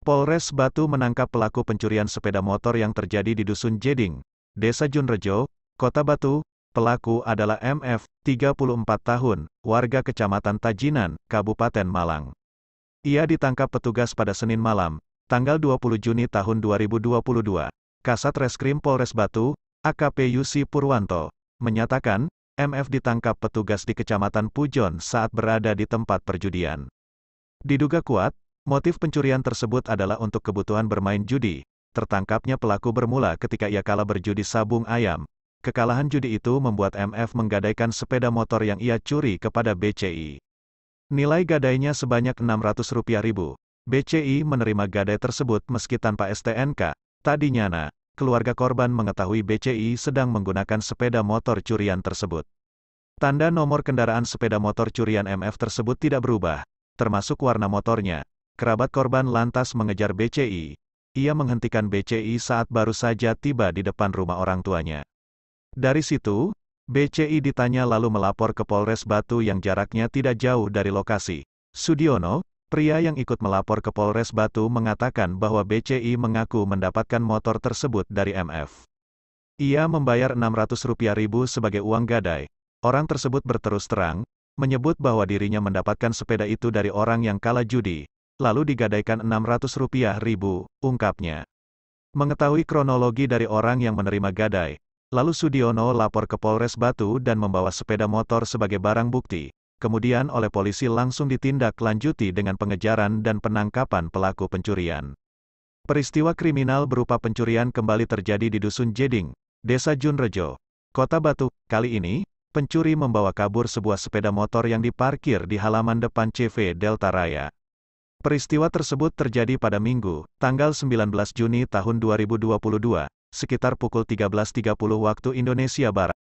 Polres Batu menangkap pelaku pencurian sepeda motor yang terjadi di Dusun Jeding, Desa Junrejo, Kota Batu. Pelaku adalah MF, 34 tahun, warga Kecamatan Tajinan, Kabupaten Malang. Ia ditangkap petugas pada Senin malam, tanggal 20 Juni tahun 2022. Kasat Reskrim Polres Batu, AKP Yusi Purwanto, menyatakan, MF ditangkap petugas di Kecamatan Pujon saat berada di tempat perjudian. Diduga kuat, Motif pencurian tersebut adalah untuk kebutuhan bermain judi. Tertangkapnya pelaku bermula ketika ia kalah berjudi sabung ayam. Kekalahan judi itu membuat MF menggadaikan sepeda motor yang ia curi kepada BCI. Nilai gadainya sebanyak Rp600.000. BCI menerima gadai tersebut meski tanpa STNK. Tadinya na, keluarga korban mengetahui BCI sedang menggunakan sepeda motor curian tersebut. Tanda nomor kendaraan sepeda motor curian MF tersebut tidak berubah, termasuk warna motornya, Kerabat korban lantas mengejar BCI. Ia menghentikan BCI saat baru saja tiba di depan rumah orang tuanya. Dari situ, BCI ditanya lalu melapor ke Polres Batu yang jaraknya tidak jauh dari lokasi. Sudiono, pria yang ikut melapor ke Polres Batu mengatakan bahwa BCI mengaku mendapatkan motor tersebut dari MF. Ia membayar Rp600 sebagai uang gadai. Orang tersebut berterus terang, menyebut bahwa dirinya mendapatkan sepeda itu dari orang yang kalah judi, lalu digadaikan Rp600.000, ungkapnya. Mengetahui kronologi dari orang yang menerima gadai, lalu Sudiono lapor ke Polres Batu dan membawa sepeda motor sebagai barang bukti, kemudian oleh polisi langsung ditindak lanjuti dengan pengejaran dan penangkapan pelaku pencurian. Peristiwa kriminal berupa pencurian kembali terjadi di Dusun Jeding, Desa Junrejo, Kota Batu, kali ini, pencuri membawa kabur sebuah sepeda motor yang diparkir di halaman depan CV Delta Raya. Peristiwa tersebut terjadi pada Minggu, tanggal 19 Juni tahun 2022, sekitar pukul 13.30 waktu Indonesia Barat.